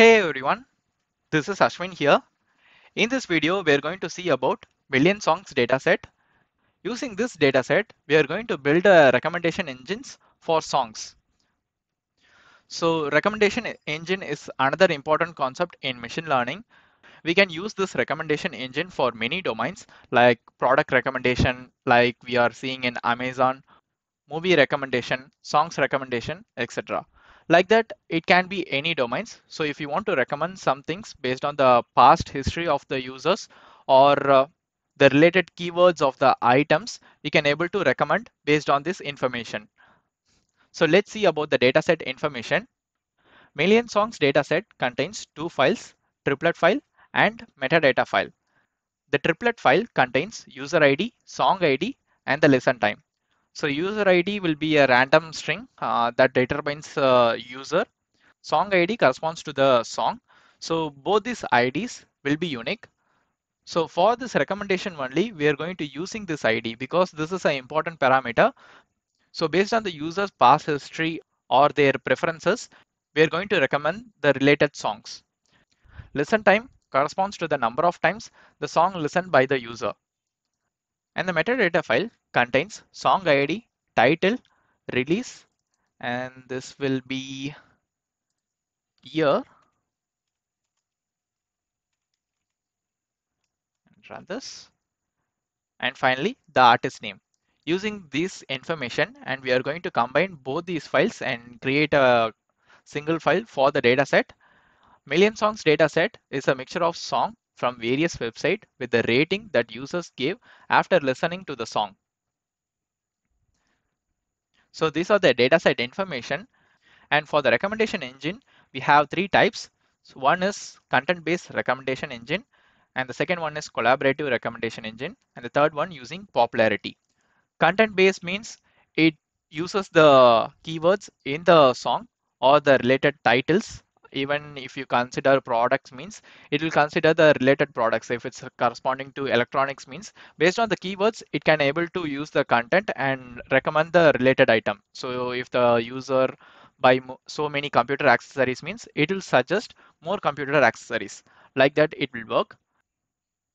Hey everyone, this is Ashwin here. In this video, we are going to see about million songs dataset. Using this dataset, we are going to build a recommendation engines for songs. So recommendation engine is another important concept in machine learning. We can use this recommendation engine for many domains like product recommendation, like we are seeing in Amazon, movie recommendation, songs recommendation, etc. Like that, it can be any domains. So if you want to recommend some things based on the past history of the users or uh, the related keywords of the items, you can able to recommend based on this information. So let's see about the dataset information. Million Songs dataset contains two files, triplet file and metadata file. The triplet file contains user ID, song ID, and the listen time. So user ID will be a random string uh, that determines uh, user. Song ID corresponds to the song. So both these IDs will be unique. So for this recommendation only, we are going to using this ID because this is an important parameter. So based on the user's past history or their preferences, we are going to recommend the related songs. Listen time corresponds to the number of times the song listened by the user. And the metadata file contains song ID, title, release, and this will be year. And run this. And finally, the artist name. Using this information, and we are going to combine both these files and create a single file for the dataset. Million Songs dataset is a mixture of song from various website with the rating that users gave after listening to the song. So these are the data set information. And for the recommendation engine, we have three types. So one is content-based recommendation engine, and the second one is collaborative recommendation engine, and the third one using popularity. Content-based means it uses the keywords in the song or the related titles even if you consider products means it will consider the related products if it's corresponding to electronics means based on the keywords it can able to use the content and recommend the related item so if the user buy so many computer accessories means it will suggest more computer accessories like that it will work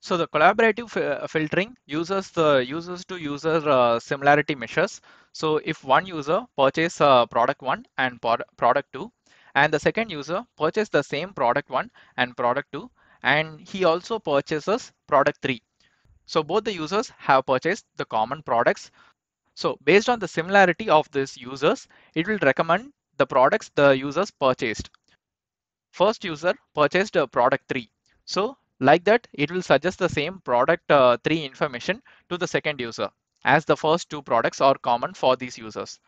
so the collaborative uh, filtering uses the users to user uh, similarity measures. So if one user purchase uh, product one and product two, and the second user purchased the same product 1 and product 2 and he also purchases product 3. So both the users have purchased the common products. So based on the similarity of these users, it will recommend the products the users purchased. First user purchased a product 3. So like that, it will suggest the same product uh, 3 information to the second user as the first two products are common for these users.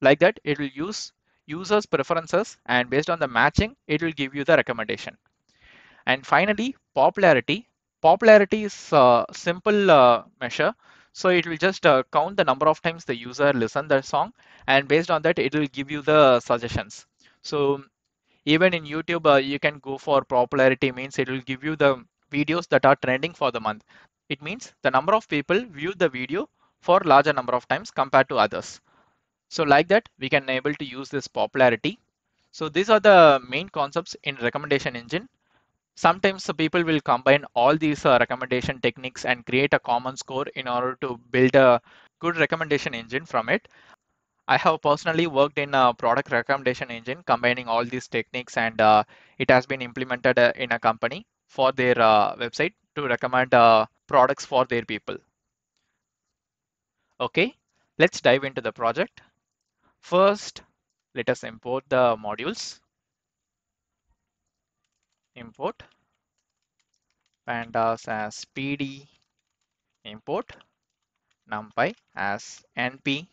Like that, it will use users preferences and based on the matching, it will give you the recommendation. And finally, popularity. Popularity is a simple uh, measure. So it will just uh, count the number of times the user listened the song and based on that, it will give you the suggestions. So even in YouTube, uh, you can go for popularity means it will give you the videos that are trending for the month. It means the number of people view the video for larger number of times compared to others. So like that, we can able to use this popularity. So these are the main concepts in recommendation engine. Sometimes the people will combine all these uh, recommendation techniques and create a common score in order to build a good recommendation engine from it. I have personally worked in a product recommendation engine combining all these techniques and uh, it has been implemented uh, in a company for their uh, website to recommend uh, products for their people. Okay, let's dive into the project. First, let us import the modules. Import pandas as pd import numpy as np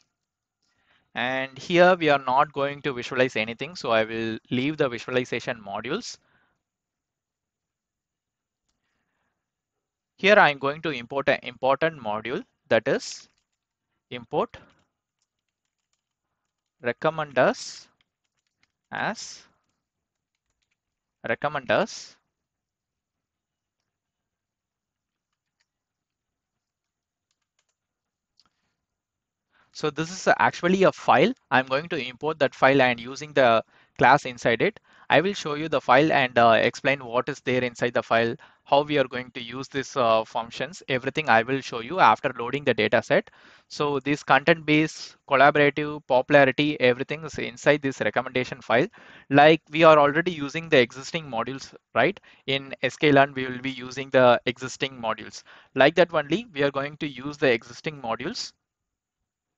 and here we are not going to visualize anything so i will leave the visualization modules here i'm going to import an important module that is import recommend us as recommend us So this is actually a file. I'm going to import that file and using the class inside it. I will show you the file and uh, explain what is there inside the file, how we are going to use these uh, functions. Everything I will show you after loading the data set. So this content base, collaborative, popularity, everything is inside this recommendation file. Like we are already using the existing modules, right? In sklearn, we will be using the existing modules. Like that only, we are going to use the existing modules.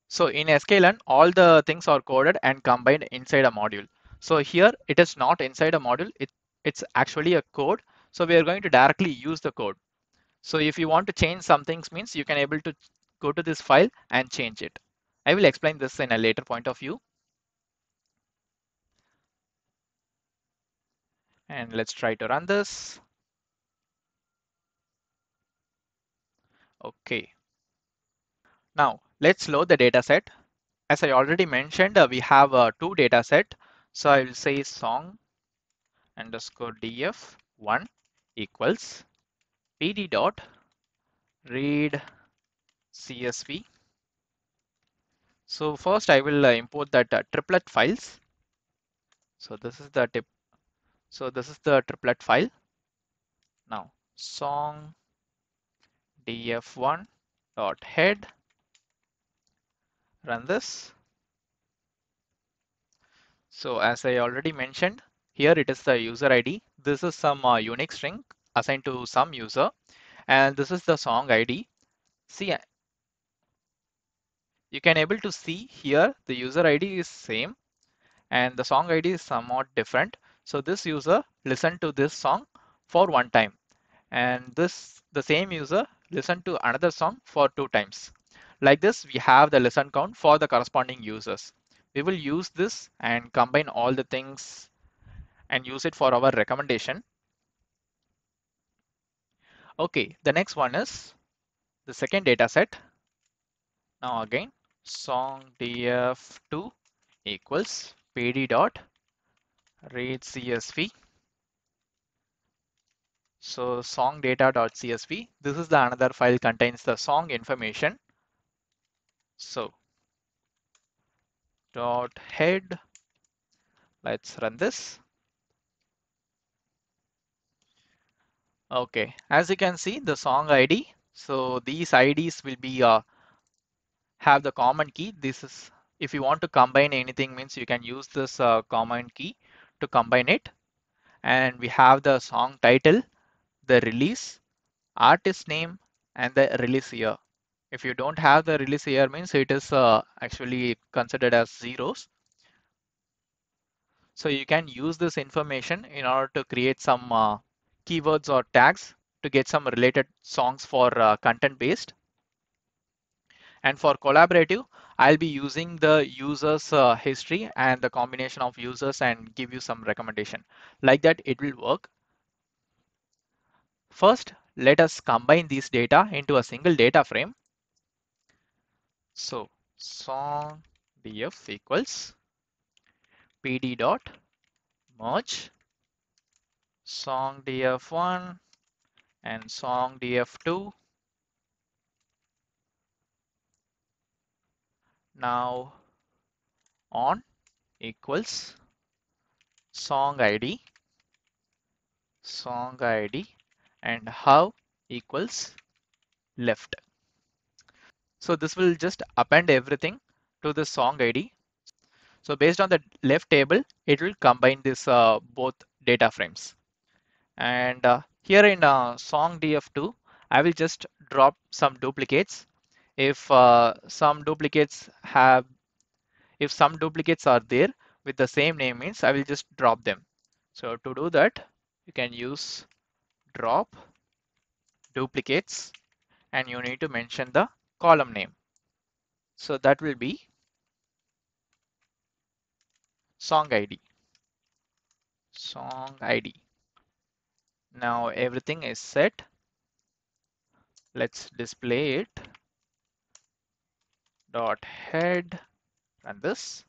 So in sklearn, all the things are coded and combined inside a module. So here it is not inside a module. It, it's actually a code so we are going to directly use the code. So if you want to change some things means you can able to go to this file and change it. I will explain this in a later point of view. And let's try to run this. Okay. Now let's load the data set. As I already mentioned, uh, we have uh, two data set. So I will say song underscore df1 equals pd dot read csv so first i will uh, import that uh, triplet files so this is the tip so this is the triplet file now song df1 dot head run this so as i already mentioned here it is the user ID. This is some uh, unique string assigned to some user. And this is the song ID. See, uh, you can able to see here the user ID is same and the song ID is somewhat different. So this user listened to this song for one time and this the same user listened to another song for two times. Like this, we have the listen count for the corresponding users. We will use this and combine all the things and use it for our recommendation. Okay, the next one is the second data set. Now again, song df2 equals pd dot read csv. So song data dot csv. This is the another file contains the song information. So dot head. Let's run this. Okay, as you can see the song ID. So these IDs will be uh, have the common key. This is if you want to combine anything means you can use this uh, common key to combine it. And we have the song title, the release, artist name, and the release year. If you don't have the release year means it is uh, actually considered as zeros. So you can use this information in order to create some uh, keywords or tags to get some related songs for uh, content based. And for collaborative, I'll be using the user's uh, history and the combination of users and give you some recommendation. Like that, it will work. First, let us combine these data into a single data frame. So song df equals pd dot merge song df1 and song df2 now on equals song id song id and how equals left so this will just append everything to the song id so based on the left table it will combine this uh, both data frames and uh, here in uh, song df2 i will just drop some duplicates if uh, some duplicates have if some duplicates are there with the same name means i will just drop them so to do that you can use drop duplicates and you need to mention the column name so that will be song id song id now everything is set. Let's display it. Dot head and this.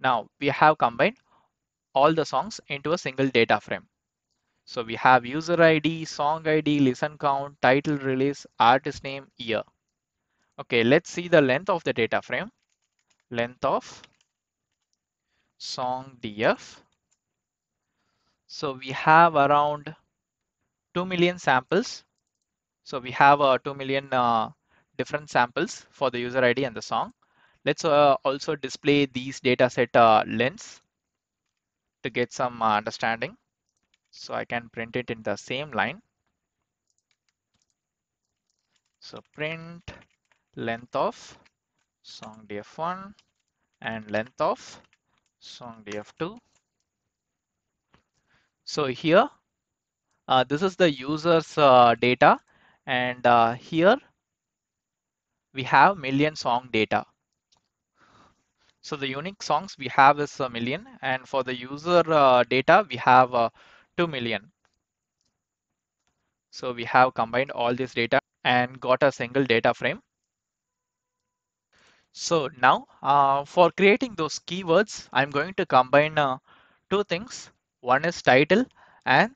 Now we have combined all the songs into a single data frame. So we have user ID, song ID, listen count, title release, artist name, year. Okay, let's see the length of the data frame. Length of song df so we have around 2 million samples. So we have uh, 2 million uh, different samples for the user ID and the song. Let's uh, also display these dataset uh, lens to get some uh, understanding. So I can print it in the same line. So print length of song df1 and length of song df2 so here, uh, this is the user's uh, data. And uh, here we have million song data. So the unique songs we have is a million. And for the user uh, data, we have uh, 2 million. So we have combined all this data and got a single data frame. So now uh, for creating those keywords, I'm going to combine uh, two things. One is title and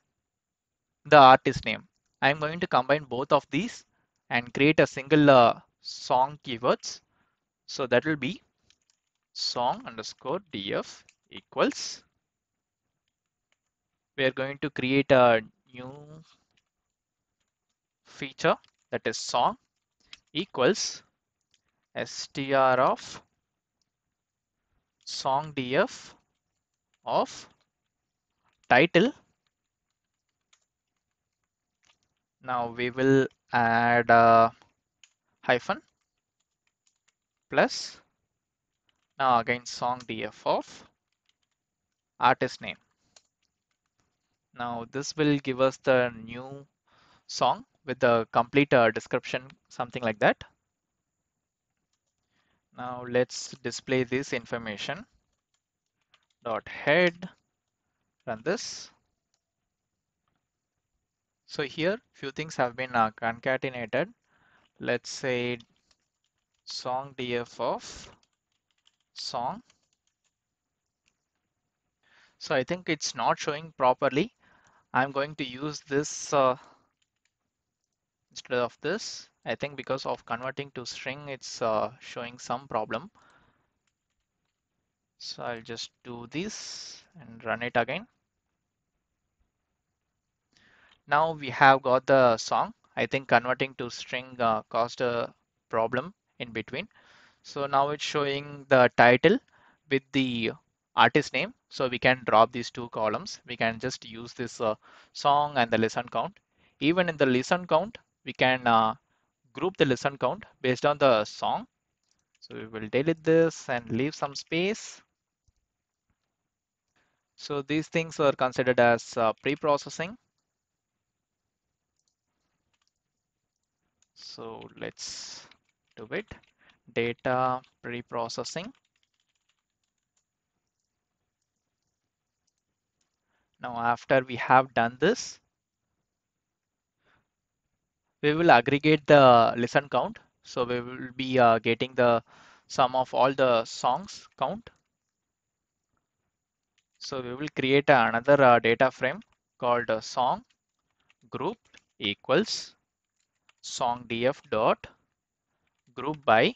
the artist name. I'm going to combine both of these and create a single uh, song keywords. So that will be song underscore df equals. We are going to create a new feature that is song equals str of song df of title now we will add a hyphen plus now again song df of artist name now this will give us the new song with the complete uh, description something like that now let's display this information dot head run this. So here few things have been uh, concatenated. Let's say song df of song. So I think it's not showing properly. I'm going to use this uh, instead of this. I think because of converting to string, it's uh, showing some problem. So I'll just do this and run it again now we have got the song. I think converting to string uh, caused a problem in between. So now it's showing the title with the artist name. So we can drop these two columns. We can just use this uh, song and the listen count. Even in the listen count, we can uh, group the listen count based on the song. So we will delete this and leave some space. So these things are considered as uh, pre-processing. So let's do it. Data pre-processing. Now after we have done this, we will aggregate the listen count. So we will be uh, getting the sum of all the songs count. So we will create another uh, data frame called uh, song group equals song df dot group by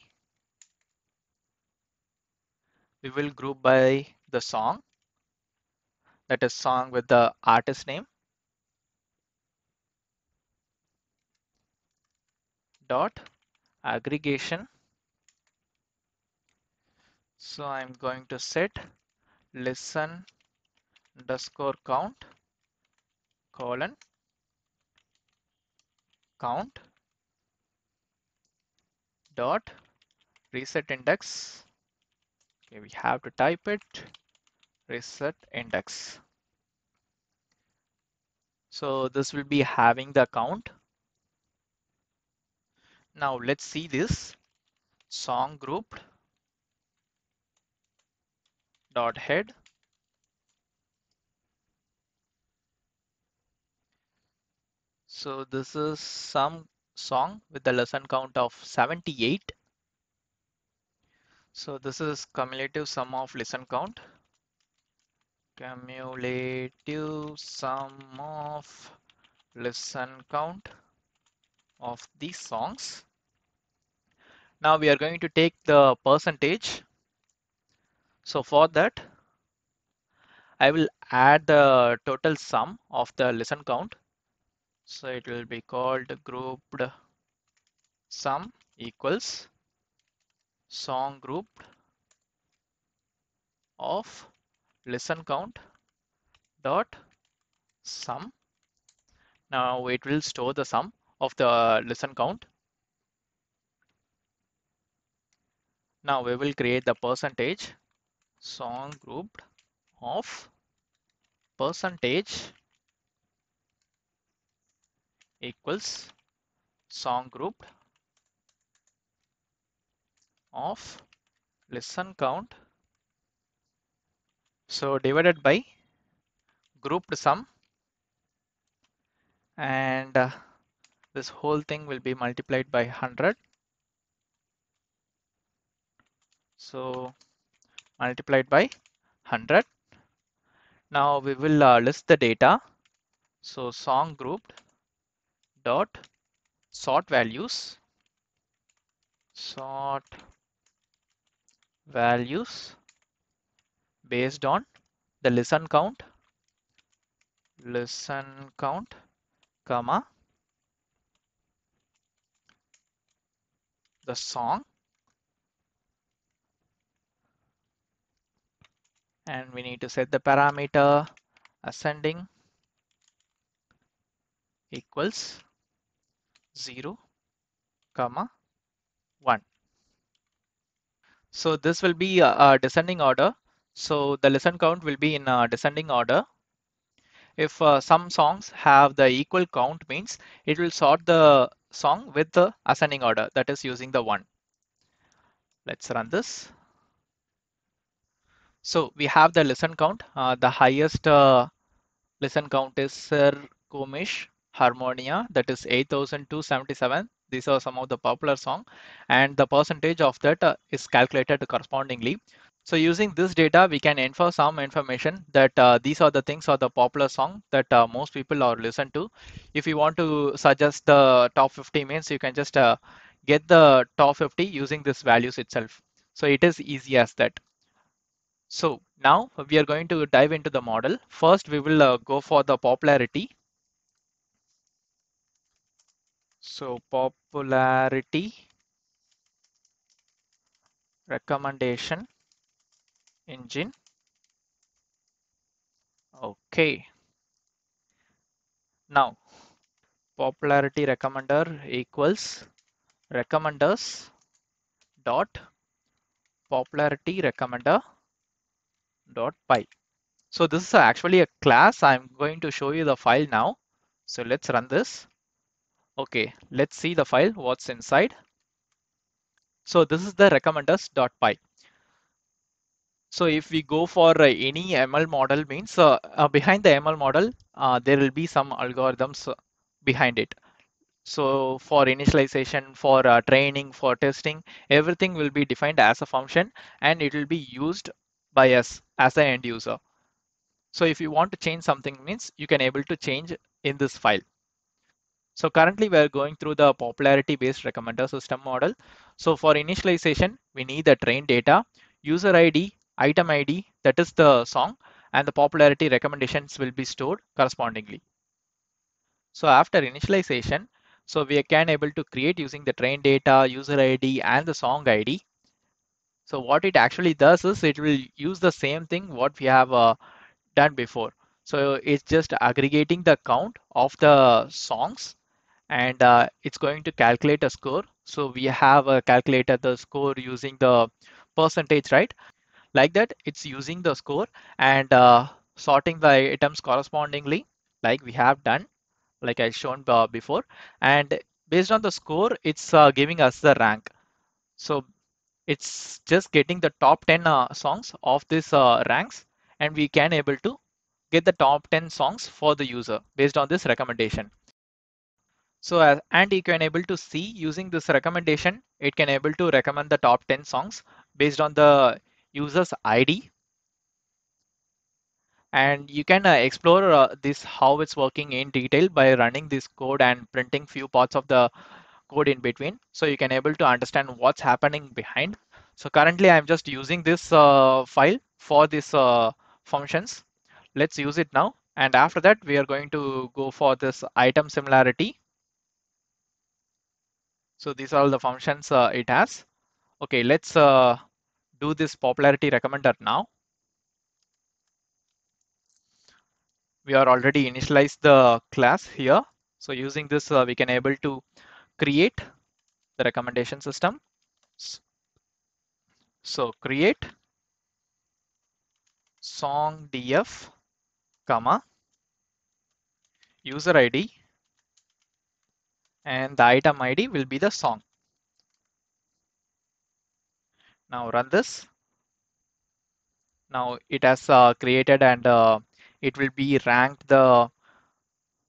we will group by the song that is song with the artist name dot aggregation so i'm going to set listen underscore count colon count dot reset index okay, we have to type it reset index so this will be having the account now let's see this song group dot head so this is some song with the lesson count of 78. So this is cumulative sum of lesson count. Cumulative sum of lesson count of these songs. Now we are going to take the percentage. So for that, I will add the total sum of the lesson count so it will be called grouped sum equals song grouped of listen count dot sum now it will store the sum of the listen count now we will create the percentage song grouped of percentage equals song group of lesson count so divided by grouped sum and uh, this whole thing will be multiplied by 100 so multiplied by 100 now we will uh, list the data so song grouped dot sort values sort values based on the listen count listen count comma the song and we need to set the parameter ascending equals 0, comma 1. So this will be a, descending order. So the listen count will be in a descending order. If uh, some songs have the equal count means it will sort the song with the ascending order that is using the 1. Let's run this. So we have the listen count. Uh, the highest uh, listen count is Sir Komish Harmonia, that is 8277. These are some of the popular song and the percentage of that uh, is calculated correspondingly. So using this data, we can infer some information that uh, these are the things or the popular song that uh, most people are listened to. If you want to suggest the top 50 means you can just uh, get the top 50 using this values itself. So it is easy as that. So now we are going to dive into the model. First, we will uh, go for the popularity. So popularity, recommendation, engine. Okay. Now popularity recommender equals recommenders dot popularity recommender dot py. So this is actually a class. I'm going to show you the file now. So let's run this. Okay, let's see the file, what's inside. So this is the recommenders.py. So if we go for uh, any ML model means uh, uh, behind the ML model, uh, there will be some algorithms uh, behind it. So for initialization, for uh, training, for testing, everything will be defined as a function and it will be used by us as an end user. So if you want to change something means you can able to change in this file. So currently we're going through the popularity based recommender system model. So for initialization, we need the train data, user ID, item ID, that is the song and the popularity recommendations will be stored correspondingly. So after initialization, so we can able to create using the train data, user ID and the song ID. So what it actually does is it will use the same thing what we have uh, done before. So it's just aggregating the count of the songs and uh, it's going to calculate a score. So we have calculated the score using the percentage, right? Like that, it's using the score and uh, sorting the items correspondingly, like we have done, like I shown uh, before. And based on the score, it's uh, giving us the rank. So it's just getting the top 10 uh, songs of this ranks and we can able to get the top 10 songs for the user based on this recommendation. So uh, and you can able to see using this recommendation, it can able to recommend the top 10 songs based on the user's ID. And you can uh, explore uh, this how it's working in detail by running this code and printing few parts of the code in between. So you can able to understand what's happening behind. So currently I'm just using this uh, file for this uh, functions. Let's use it now. And after that, we are going to go for this item similarity so these are all the functions uh, it has. Okay, let's uh, do this popularity recommender now. We are already initialized the class here. So using this, uh, we can able to create the recommendation system. So create song df comma user id and the item ID will be the song. Now run this. Now it has uh, created and uh, it will be ranked the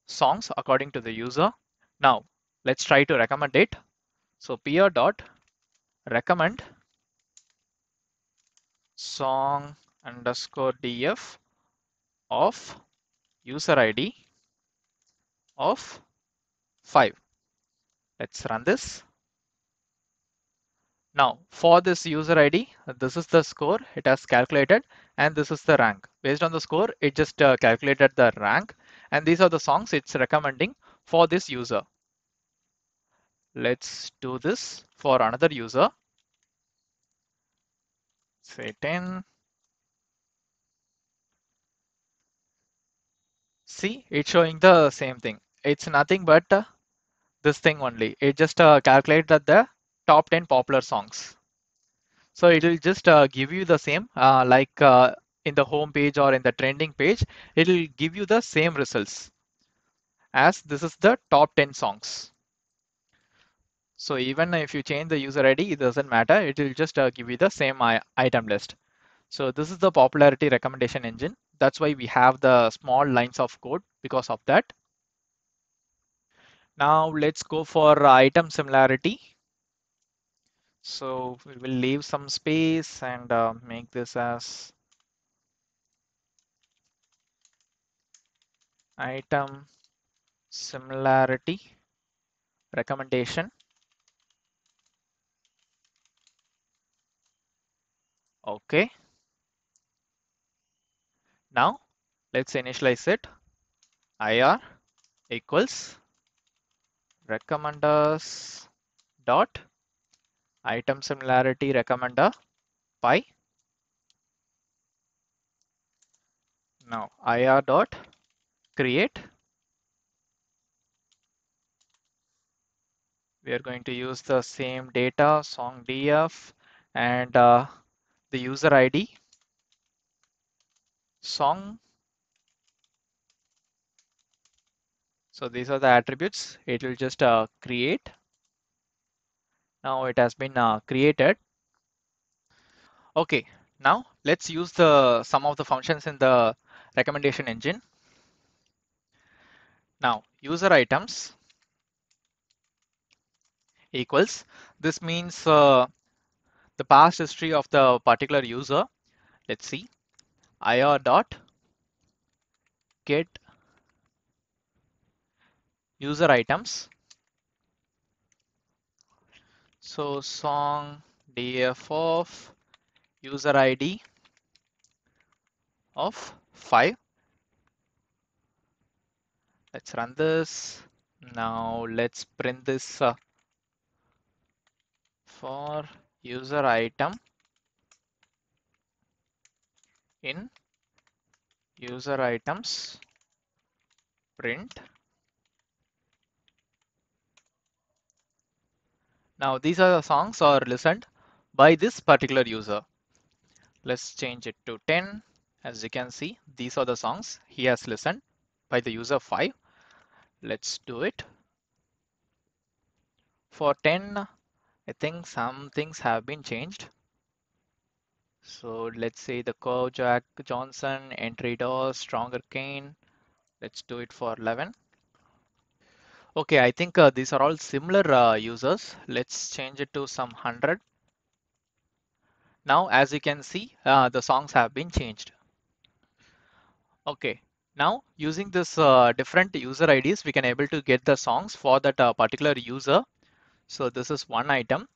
songs according to the user. Now let's try to recommend it. So peer dot recommend song underscore df of user id of 5 Let's run this. Now for this user ID, this is the score it has calculated and this is the rank. Based on the score, it just uh, calculated the rank and these are the songs it's recommending for this user. Let's do this for another user. Say 10. See, it's showing the same thing. It's nothing but uh, this thing only. It just uh, calculates that the top 10 popular songs. So it will just uh, give you the same uh, like uh, in the home page or in the trending page. It will give you the same results as this is the top 10 songs. So even if you change the user ID, it doesn't matter. It will just uh, give you the same item list. So this is the popularity recommendation engine. That's why we have the small lines of code because of that. Now let's go for item similarity. So we will leave some space and uh, make this as item similarity recommendation. Okay. Now let's initialize it. IR equals recommenders dot item similarity recommender pi. Now IR dot create. We are going to use the same data song df and uh, the user ID song So these are the attributes. It will just uh, create. Now it has been uh, created. Okay, now let's use the some of the functions in the recommendation engine. Now user items equals. This means uh, the past history of the particular user. Let's see ir dot get user items. So song df of user ID of 5. Let's run this. Now let's print this uh, for user item in user items print Now these are the songs are listened by this particular user. Let's change it to 10. As you can see, these are the songs he has listened by the user 5. Let's do it. For 10, I think some things have been changed. So let's say the Cow, Jack Johnson, Entry Door, Stronger Cane. Let's do it for 11. Okay, I think uh, these are all similar uh, users. Let's change it to some 100. Now, as you can see, uh, the songs have been changed. Okay, now using this uh, different user IDs, we can able to get the songs for that uh, particular user. So this is one item.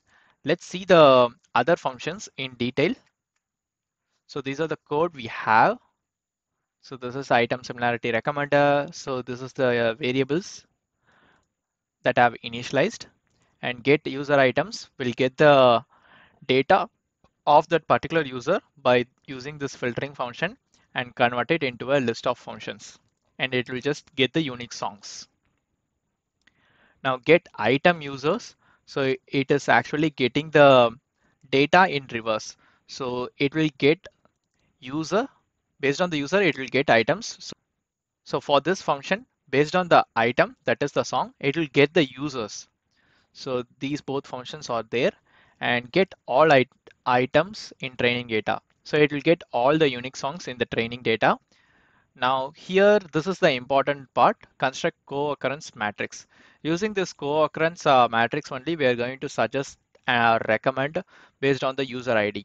Let's see the other functions in detail. So these are the code we have. So this is item similarity recommender. So this is the uh, variables that I've initialized and get user items will get the data of that particular user by using this filtering function and convert it into a list of functions and it will just get the unique songs. Now get item users. So it is actually getting the data in reverse. So it will get user based on the user, it will get items. So, so for this function, based on the item that is the song it will get the users so these both functions are there and get all it items in training data so it will get all the unique songs in the training data now here this is the important part construct co-occurrence matrix using this co-occurrence uh, matrix only we are going to suggest uh, recommend based on the user id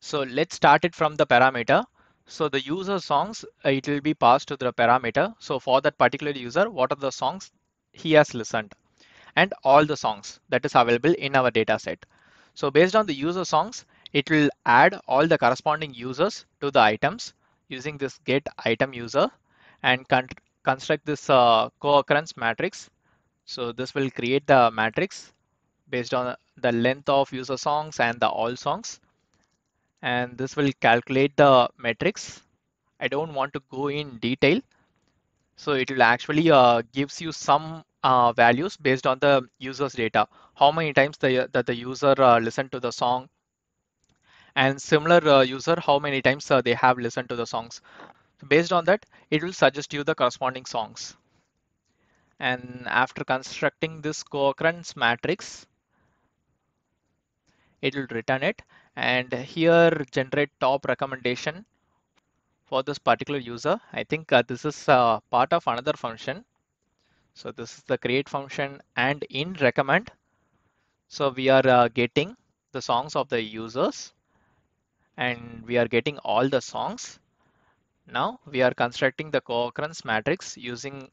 so let's start it from the parameter so the user songs, uh, it will be passed to the parameter. So for that particular user, what are the songs he has listened and all the songs that is available in our data set. So based on the user songs, it will add all the corresponding users to the items using this get item user and con construct this uh, co-occurrence matrix. So this will create the matrix based on the length of user songs and the all songs and this will calculate the metrics. I don't want to go in detail. So it will actually uh, gives you some uh, values based on the user's data. How many times the, that the user uh, listened to the song and similar uh, user, how many times uh, they have listened to the songs. So based on that, it will suggest you the corresponding songs. And after constructing this co-occurrence matrix, it will return it and here generate top recommendation for this particular user. I think uh, this is uh, part of another function. So this is the create function and in recommend. So we are uh, getting the songs of the users and we are getting all the songs. Now we are constructing the co-occurrence matrix using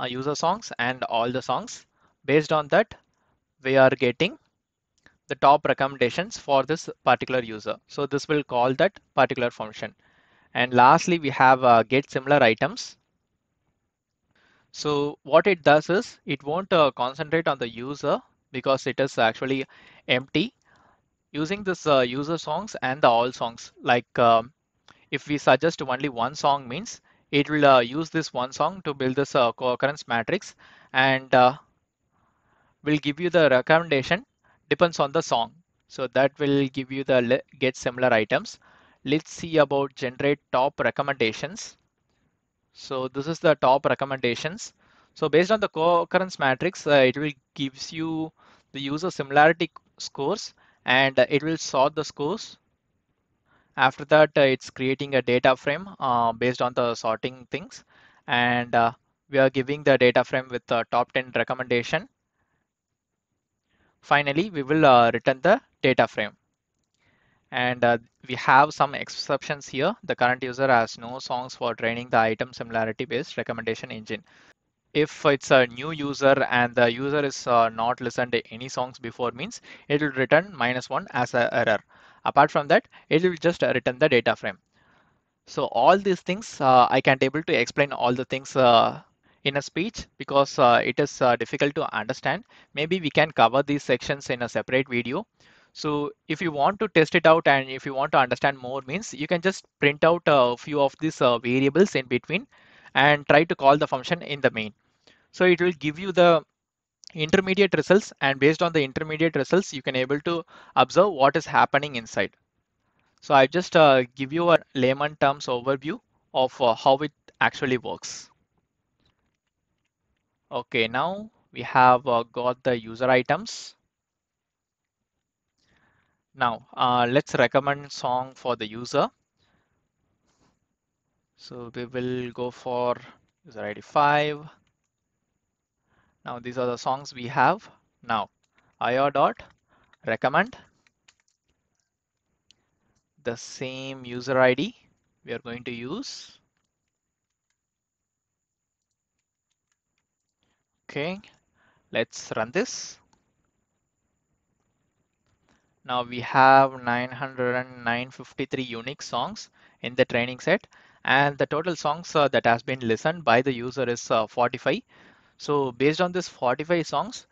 uh, user songs and all the songs. Based on that, we are getting the top recommendations for this particular user. So this will call that particular function. And lastly, we have uh, get similar items. So what it does is it won't uh, concentrate on the user because it is actually empty using this uh, user songs and the all songs. Like um, if we suggest only one song means it will uh, use this one song to build this uh, co-occurrence matrix and uh, will give you the recommendation depends on the song. So that will give you the get similar items. Let's see about generate top recommendations. So this is the top recommendations. So based on the co-occurrence matrix, uh, it will gives you the user similarity scores and it will sort the scores. After that, uh, it's creating a data frame uh, based on the sorting things. And uh, we are giving the data frame with the top 10 recommendation Finally, we will uh, return the data frame. And uh, we have some exceptions here. The current user has no songs for training the item similarity based recommendation engine if it's a new user and the user is uh, not listened to any songs before means it will return minus one as an error apart from that it will just return the data frame so all these things uh, i can't able to explain all the things uh, in a speech because uh, it is uh, difficult to understand. Maybe we can cover these sections in a separate video. So if you want to test it out and if you want to understand more means you can just print out a few of these uh, variables in between and try to call the function in the main. So it will give you the intermediate results and based on the intermediate results you can able to observe what is happening inside. So I just uh, give you a layman terms overview of uh, how it actually works. Okay, now we have uh, got the user items. Now uh, let's recommend song for the user. So we will go for user ID 5. Now these are the songs we have. Now IR dot recommend the same user ID we are going to use Okay, let's run this. Now we have nine hundred and nine fifty-three unique songs in the training set and the total songs uh, that has been listened by the user is uh, 45. So based on this 45 songs,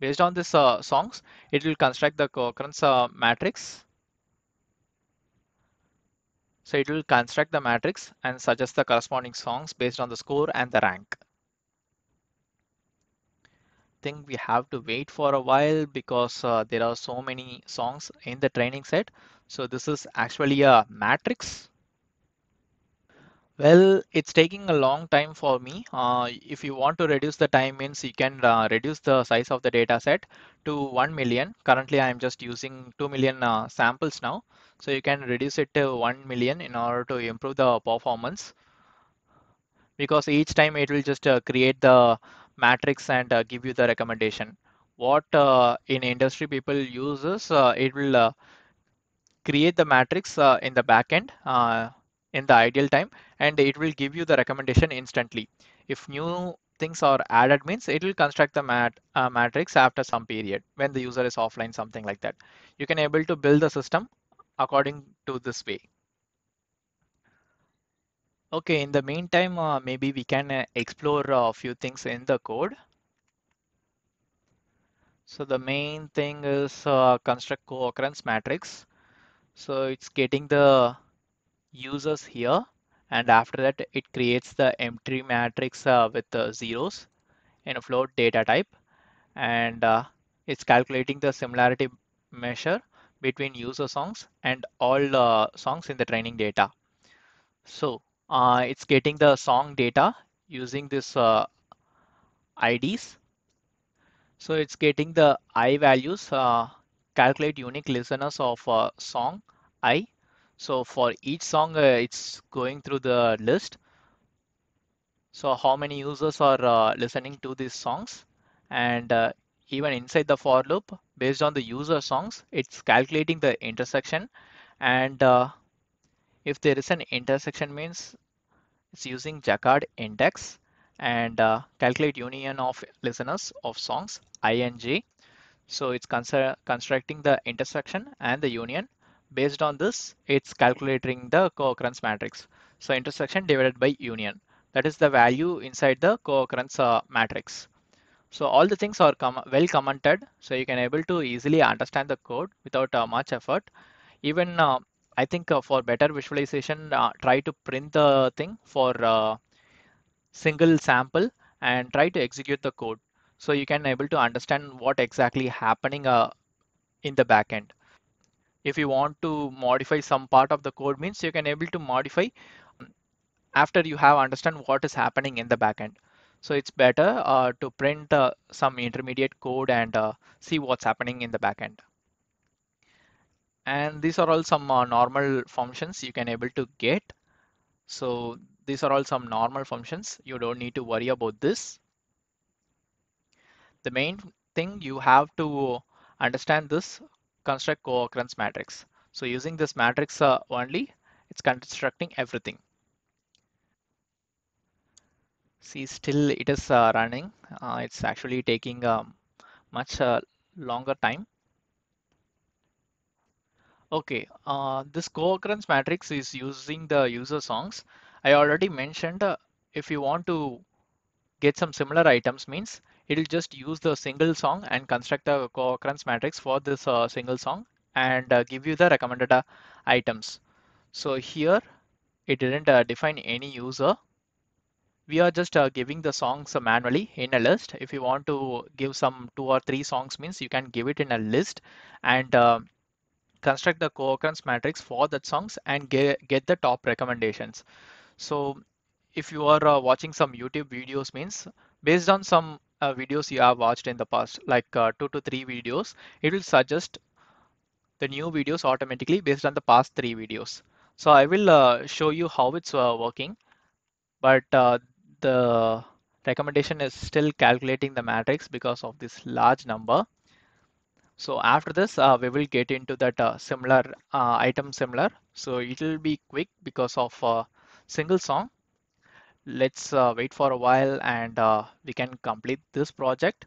based on this uh, songs, it will construct the Cochrane's uh, matrix. So it will construct the matrix and suggest the corresponding songs based on the score and the rank think we have to wait for a while because uh, there are so many songs in the training set. So this is actually a matrix. Well, it's taking a long time for me. Uh, if you want to reduce the time means you can uh, reduce the size of the data set to 1 million. Currently, I'm just using 2 million uh, samples now. So you can reduce it to 1 million in order to improve the performance because each time it will just uh, create the matrix and uh, give you the recommendation. What uh, in industry people use is uh, it will uh, create the matrix in the backend in the ideal time and it will give you the recommendation instantly. If new things are added means it will construct the mat, uh, matrix after some period when the user is offline something like that you can able to build the system according to this way Okay, in the meantime, uh, maybe we can uh, explore a few things in the code. So the main thing is uh, construct co-occurrence matrix. So it's getting the users here and after that it creates the empty matrix uh, with the zeros in a float data type and uh, it's calculating the similarity measure between user songs and all uh, songs in the training data. So uh, it's getting the song data using this uh, IDs. So it's getting the I values, uh, calculate unique listeners of uh, song I. So for each song, uh, it's going through the list. So how many users are uh, listening to these songs and even inside the for loop based on the user songs, it's calculating the intersection and if there is an intersection means it's using jacquard index and uh, calculate union of listeners of songs ing so it's constructing the intersection and the union based on this it's calculating the co-occurrence matrix so intersection divided by union that is the value inside the co-occurrence uh, matrix so all the things are com well commented so you can able to easily understand the code without uh, much effort even uh, I think uh, for better visualization, uh, try to print the thing for a uh, single sample and try to execute the code. So you can able to understand what exactly happening uh, in the backend. If you want to modify some part of the code means you can able to modify um, after you have understand what is happening in the backend. So it's better uh, to print some intermediate code and see what's happening in the backend and these are all some uh, normal functions you can able to get so these are all some normal functions you don't need to worry about this the main thing you have to understand this construct co-occurrence matrix so using this matrix uh, only it's constructing everything see still it is uh, running uh, it's actually taking um, much uh, longer time Okay, uh, this co-occurrence matrix is using the user songs. I already mentioned uh, if you want to get some similar items means it'll just use the single song and construct a co-occurrence matrix for this uh, single song and uh, give you the recommended uh, items. So here it didn't uh, define any user. We are just giving the songs manually in a list. If you want to give some two or three songs means you can give it in a list and construct the co-occurrence matrix for that songs and get, get the top recommendations. So if you are uh, watching some YouTube videos means based on some uh, videos you have watched in the past, like uh, two to three videos, it will suggest the new videos automatically based on the past three videos. So I will uh, show you how it's uh, working, but uh, the recommendation is still calculating the matrix because of this large number. So after this, uh, we will get into that uh, similar uh, item similar. So it will be quick because of a uh, single song. Let's uh, wait for a while and uh, we can complete this project.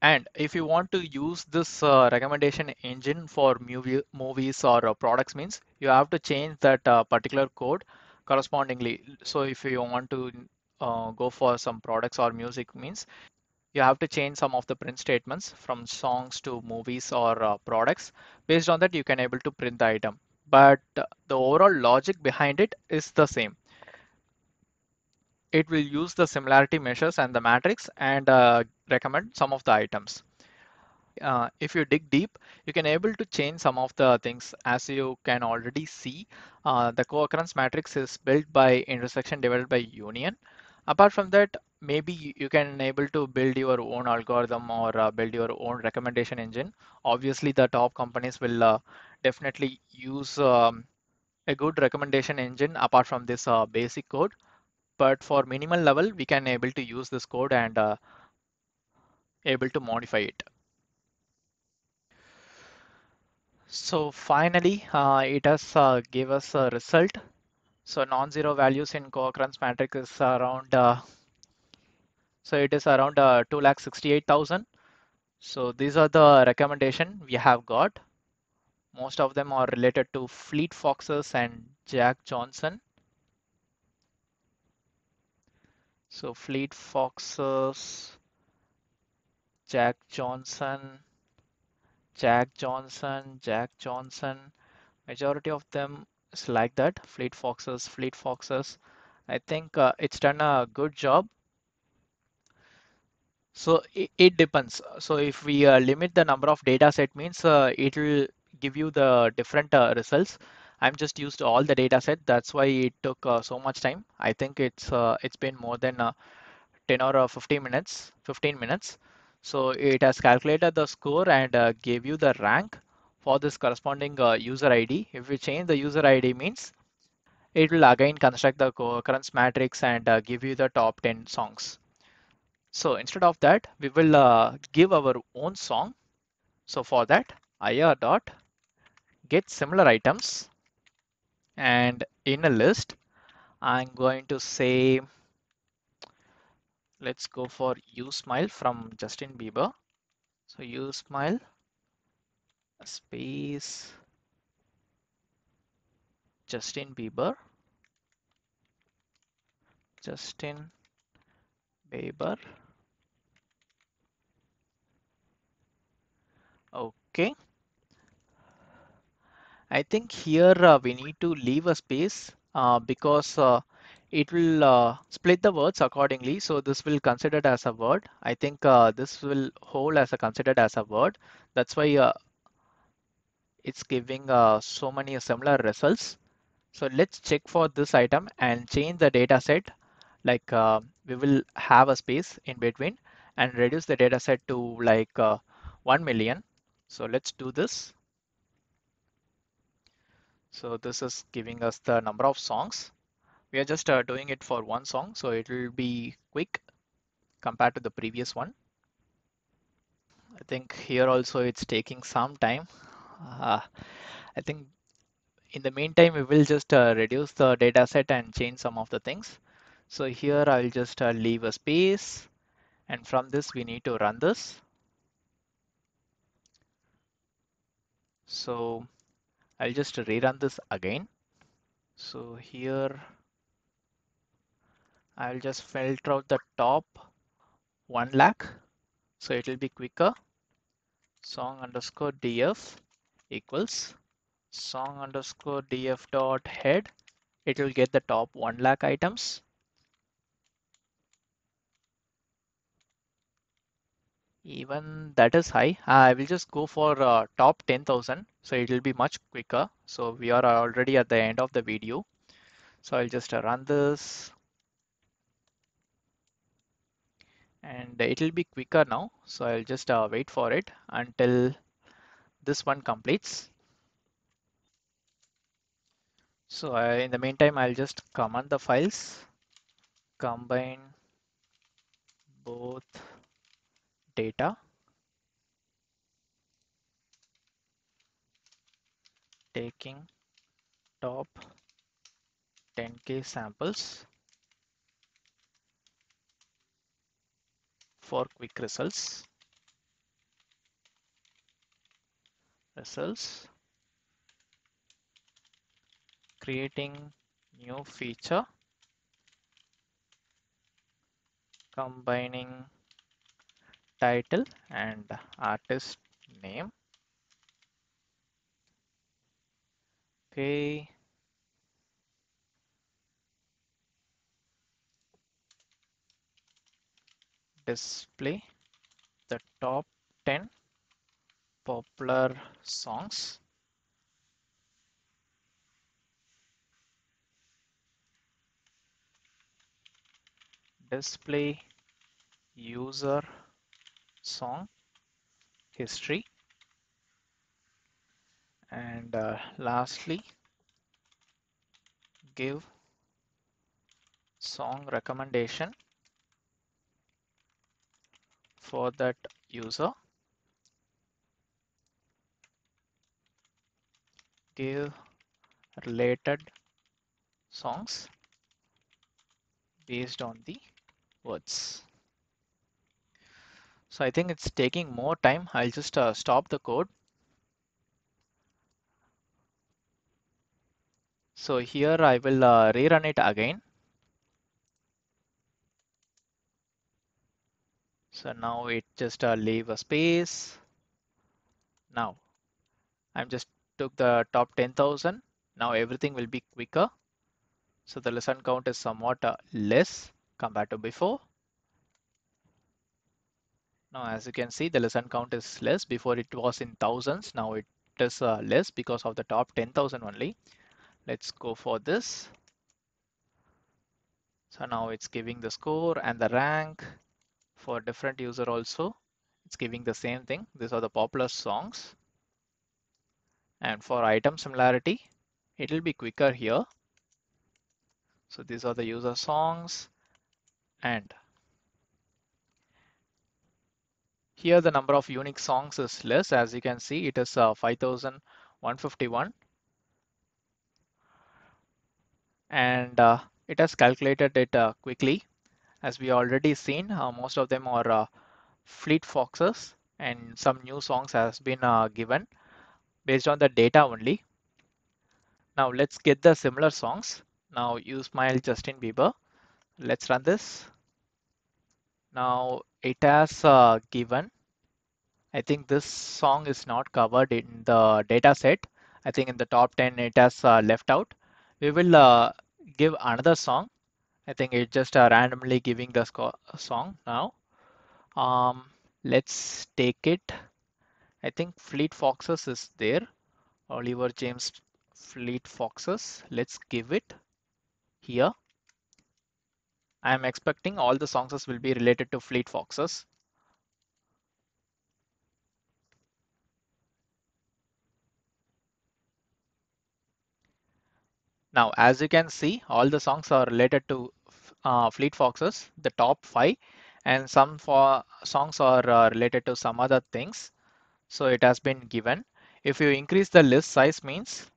And if you want to use this recommendation engine for movie, movies or products means you have to change that particular code correspondingly. So if you want to go for some products or music means you have to change some of the print statements from songs to movies or uh, products based on that you can able to print the item but uh, the overall logic behind it is the same it will use the similarity measures and the matrix and uh, recommend some of the items uh, if you dig deep you can able to change some of the things as you can already see uh, the co-occurrence matrix is built by intersection divided by union apart from that maybe you can able to build your own algorithm or uh, build your own recommendation engine obviously the top companies will uh, definitely use um, a good recommendation engine apart from this uh, basic code but for minimal level we can able to use this code and uh, able to modify it so finally uh, it has uh, give us a result so non-zero values in co-occurrence matrix is around so it is around uh, 2,68,000. So these are the recommendation we have got. Most of them are related to Fleet Foxes and Jack Johnson. So Fleet Foxes, Jack Johnson, Jack Johnson, Jack Johnson. Majority of them is like that. Fleet Foxes, Fleet Foxes. I think uh, it's done a good job so it, it depends. So if we uh, limit the number of data set means uh, it will give you the different uh, results. I'm just used all the data set. That's why it took uh, so much time. I think it's uh, it's been more than uh, 10 or 15 minutes, 15 minutes. So it has calculated the score and gave you the rank for this corresponding user ID. If we change the user ID means it will again construct the occurrence matrix and give you the top 10 songs. So instead of that, we will uh, give our own song. So for that, ir dot get similar items and in a list, I'm going to say, let's go for you smile from Justin Bieber. So you smile space Justin Bieber. Justin Bieber. okay I think here uh, we need to leave a space uh, because uh, it will uh, split the words accordingly. So this will considered as a word. I think uh, this will hold as a considered as a word. That's why uh, it's giving so many similar results. So let's check for this item and change the data set. Like we will have a space in between and reduce the data set to like 1 million so let's do this. So this is giving us the number of songs. We are just uh, doing it for one song, so it will be quick compared to the previous one. I think here also it's taking some time. Uh, I think in the meantime, we will just uh, reduce the data set and change some of the things. So here I'll just uh, leave a space and from this we need to run this. So I'll just rerun this again. So here I'll just filter out the top 1 lakh. So it will be quicker. Song underscore df equals song underscore df dot head. It will get the top 1 lakh items. even that is high uh, i will just go for uh, top 10000 so it will be much quicker so we are already at the end of the video so i'll just run this and it will be quicker now so i'll just uh, wait for it until this one completes so I, in the meantime i'll just command the files combine both data taking top 10k samples for quick results results creating new feature combining title and artist name okay display the top 10 popular songs display user song history and uh, lastly give song recommendation for that user give related songs based on the words so I think it's taking more time. I'll just uh, stop the code. So here I will uh, rerun it again. So now it just uh, leave a space. Now I'm just took the top 10,000. Now everything will be quicker. So the lesson count is somewhat uh, less compared to before. Now, as you can see, the lesson count is less. Before it was in thousands. Now it is uh, less because of the top 10,000 only. Let's go for this. So now it's giving the score and the rank for different user also. It's giving the same thing. These are the popular songs. And for item similarity, it will be quicker here. So these are the user songs and Here the number of unique songs is less. As you can see, it is uh, 5,151. And uh, it has calculated it uh, quickly. As we already seen, uh, most of them are uh, Fleet Foxes and some new songs has been uh, given based on the data only. Now let's get the similar songs. Now you smile Justin Bieber. Let's run this. Now it has uh, given I think this song is not covered in the data set. I think in the top 10 it has uh, left out. We will uh, give another song. I think it's just uh, randomly giving the song now. Um, let's take it. I think Fleet Foxes is there. Oliver James Fleet Foxes. Let's give it here. I'm expecting all the songs will be related to Fleet Foxes. Now, as you can see, all the songs are related to uh, Fleet Foxes, the top five, and some for songs are uh, related to some other things. So it has been given. If you increase the list size means,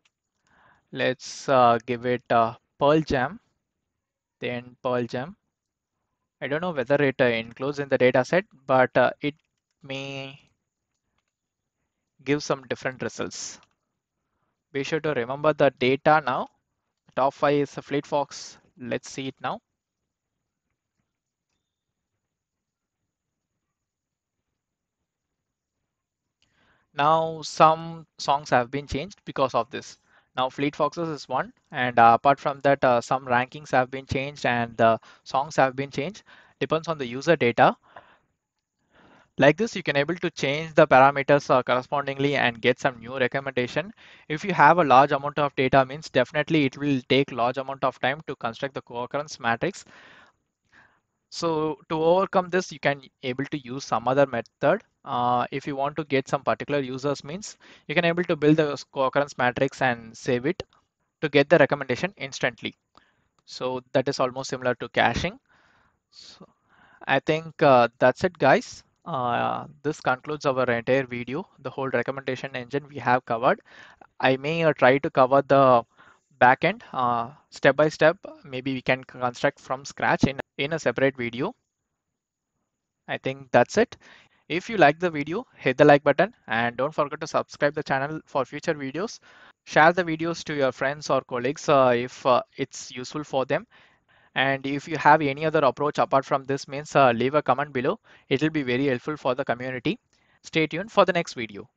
let's uh, give it uh, Pearl Jam then Pearl Jam. I don't know whether it uh, includes in the dataset, but uh, it may give some different results. Be sure to remember the data now. Top five is Fleet Fox. Let's see it now. Now some songs have been changed because of this. Now Fleet Foxes is one, and uh, apart from that, uh, some rankings have been changed and the songs have been changed. Depends on the user data. Like this, you can able to change the parameters uh, correspondingly and get some new recommendation. If you have a large amount of data means definitely it will take large amount of time to construct the co-occurrence matrix so to overcome this, you can able to use some other method. Uh, if you want to get some particular users means, you can able to build the occurrence matrix and save it to get the recommendation instantly. So that is almost similar to caching. So I think uh, that's it guys. Uh, this concludes our entire video, the whole recommendation engine we have covered. I may uh, try to cover the backend uh, step by step. Maybe we can construct from scratch in, in a separate video. I think that's it. If you like the video, hit the like button and don't forget to subscribe the channel for future videos. Share the videos to your friends or colleagues uh, if uh, it's useful for them. And if you have any other approach apart from this means uh, leave a comment below. It will be very helpful for the community. Stay tuned for the next video.